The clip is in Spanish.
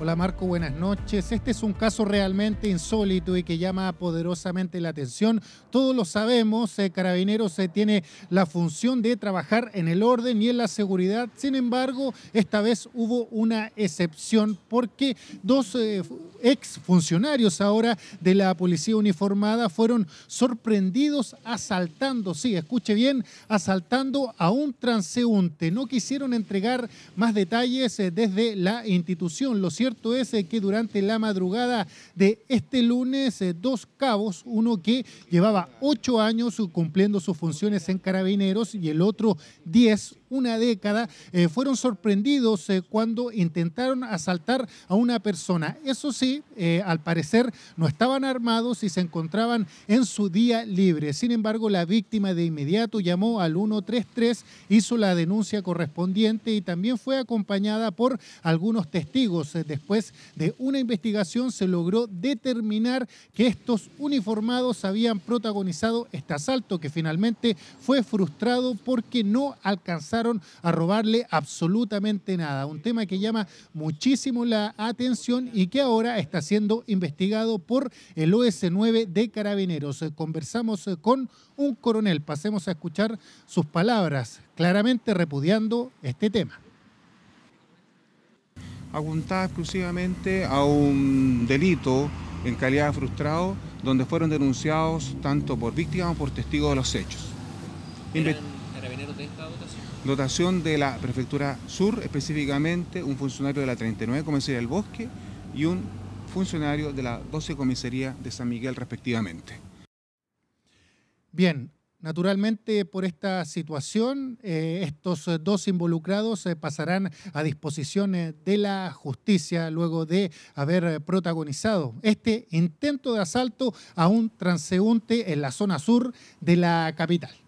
Hola Marco, buenas noches. Este es un caso realmente insólito y que llama poderosamente la atención. Todos lo sabemos, eh, Carabineros se eh, tiene la función de trabajar en el orden y en la seguridad. Sin embargo, esta vez hubo una excepción porque dos eh, ex funcionarios ahora de la policía uniformada fueron sorprendidos asaltando, sí, escuche bien, asaltando a un transeúnte. No quisieron entregar más detalles eh, desde la institución. Lo cierto es eh, que durante la madrugada de este lunes, eh, dos cabos, uno que llevaba ocho años cumpliendo sus funciones en carabineros y el otro diez, una década, fueron sorprendidos cuando intentaron asaltar a una persona. Eso sí, eh, al parecer no estaban armados y se encontraban en su día libre. Sin embargo, la víctima de inmediato llamó al 133, hizo la denuncia correspondiente y también fue acompañada por algunos testigos. Después de una investigación se logró determinar que estos uniformados habían protagonizado este asalto que finalmente fue frustrado porque no alcanzaron a robarle absolutamente nada. Un tema que llama muchísimo la atención y que ahora está siendo investigado por el OS9 de Carabineros. Conversamos eh, con un coronel. Pasemos a escuchar sus palabras, claramente repudiando este tema apuntada exclusivamente a un delito en calidad de frustrado, donde fueron denunciados tanto por víctimas como por testigos de los hechos. Inve carabineros de esta dotación? Dotación de la Prefectura Sur, específicamente un funcionario de la 39 Comisaría del Bosque y un funcionarios de la 12 Comisaría de San Miguel respectivamente. Bien, Naturalmente, por esta situación, eh, estos eh, dos involucrados se eh, pasarán a disposición de la justicia luego de haber protagonizado este intento de asalto a un transeúnte en la zona sur de la capital.